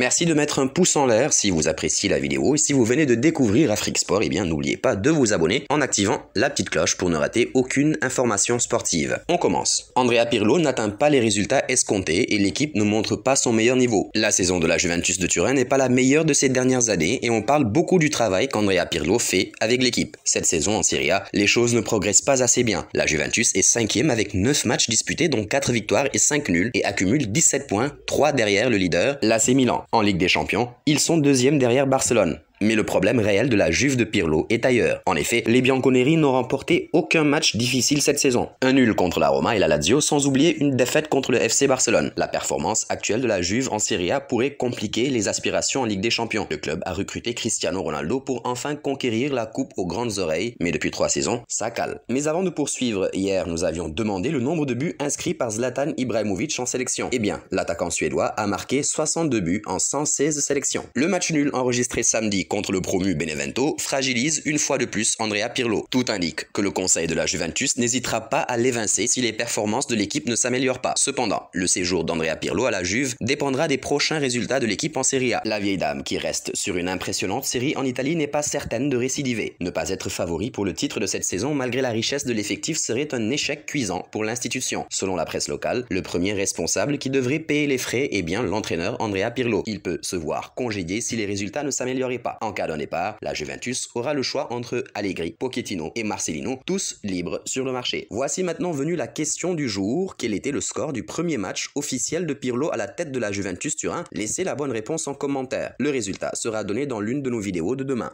Merci de mettre un pouce en l'air si vous appréciez la vidéo et si vous venez de découvrir Afrique Sport, et eh bien n'oubliez pas de vous abonner en activant la petite cloche pour ne rater aucune information sportive. On commence. Andrea Pirlo n'atteint pas les résultats escomptés et l'équipe ne montre pas son meilleur niveau. La saison de la Juventus de Turin n'est pas la meilleure de ces dernières années et on parle beaucoup du travail qu'Andrea Pirlo fait avec l'équipe. Cette saison en Serie A, les choses ne progressent pas assez bien. La Juventus est cinquième avec 9 matchs disputés dont 4 victoires et 5 nuls et accumule 17 points, 3 derrière le leader, l'AC Milan en Ligue des Champions. Ils sont deuxièmes derrière Barcelone. Mais le problème réel de la Juve de Pirlo est ailleurs. En effet, les Bianconeri n'ont remporté aucun match difficile cette saison. Un nul contre la Roma et la Lazio, sans oublier une défaite contre le FC Barcelone. La performance actuelle de la Juve en Serie A pourrait compliquer les aspirations en Ligue des Champions. Le club a recruté Cristiano Ronaldo pour enfin conquérir la coupe aux grandes oreilles, mais depuis trois saisons, ça cale. Mais avant de poursuivre, hier, nous avions demandé le nombre de buts inscrits par Zlatan Ibrahimovic en sélection. Eh bien, l'attaquant suédois a marqué 62 buts en 116 sélections. Le match nul enregistré samedi contre le promu Benevento fragilise une fois de plus Andrea Pirlo. Tout indique que le conseil de la Juventus n'hésitera pas à l'évincer si les performances de l'équipe ne s'améliorent pas. Cependant, le séjour d'Andrea Pirlo à la Juve dépendra des prochains résultats de l'équipe en Serie A. La vieille dame qui reste sur une impressionnante série en Italie n'est pas certaine de récidiver. Ne pas être favori pour le titre de cette saison malgré la richesse de l'effectif serait un échec cuisant pour l'institution. Selon la presse locale, le premier responsable qui devrait payer les frais est bien l'entraîneur Andrea Pirlo. Il peut se voir congédié si les résultats ne s'amélioraient pas. En cas d'un départ, la Juventus aura le choix entre Allegri, Pochettino et Marcelino, tous libres sur le marché. Voici maintenant venue la question du jour, quel était le score du premier match officiel de Pirlo à la tête de la Juventus Turin Laissez la bonne réponse en commentaire. Le résultat sera donné dans l'une de nos vidéos de demain.